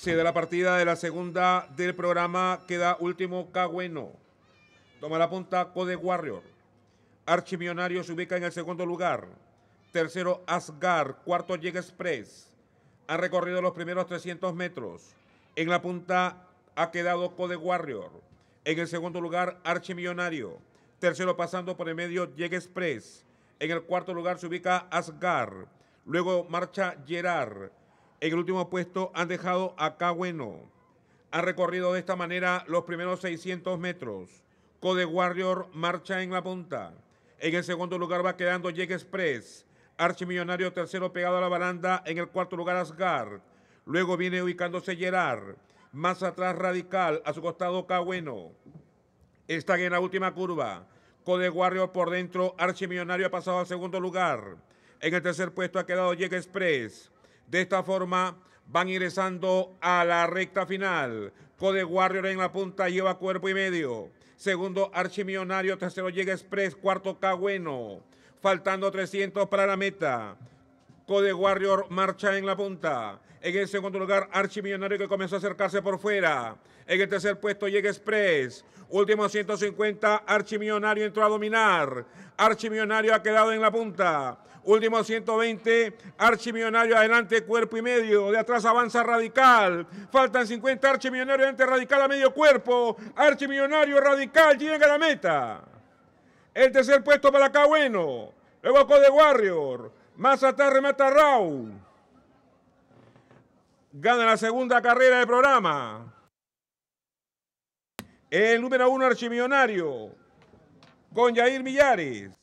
Se da la partida de la segunda del programa. Queda último Cagüeno. Toma la punta Code Warrior. Archimillonario se ubica en el segundo lugar. Tercero Asgar. Cuarto Llega Express. Han recorrido los primeros 300 metros. En la punta ha quedado Code Warrior. En el segundo lugar Archimillonario. Tercero pasando por el medio Llega Express. En el cuarto lugar se ubica Asgar. Luego marcha Gerard. En el último puesto han dejado a Cagüeno... Ha recorrido de esta manera los primeros 600 metros. Code Warrior marcha en la punta. En el segundo lugar va quedando Jake Express. Archimillonario tercero pegado a la baranda. En el cuarto lugar Asgard. Luego viene ubicándose Gerard. Más atrás Radical. A su costado Cagüeno... Están en la última curva. Code Warrior por dentro. Archimillonario ha pasado al segundo lugar. En el tercer puesto ha quedado Jake Express. De esta forma van ingresando a la recta final. Code Warrior en la punta lleva cuerpo y medio. Segundo Archimillonario, tercero llega Express, cuarto Cagüeno. Faltando 300 para la meta. Code Warrior marcha en la punta. En el segundo lugar, Archimillonario que comenzó a acercarse por fuera. En el tercer puesto llega Express. Último 150, Archimillonario entró a dominar. Archimillonario ha quedado en la punta. Último 120, Archimillonario adelante, cuerpo y medio. De atrás avanza Radical. Faltan 50, Archimillonario adelante, Radical a medio cuerpo. Archimillonario, Radical, llega a la meta. El tercer puesto para acá, bueno. Luego Code Warrior. Más remata Raúl, gana la segunda carrera del programa. El número uno archimillonario, con Yair Millares.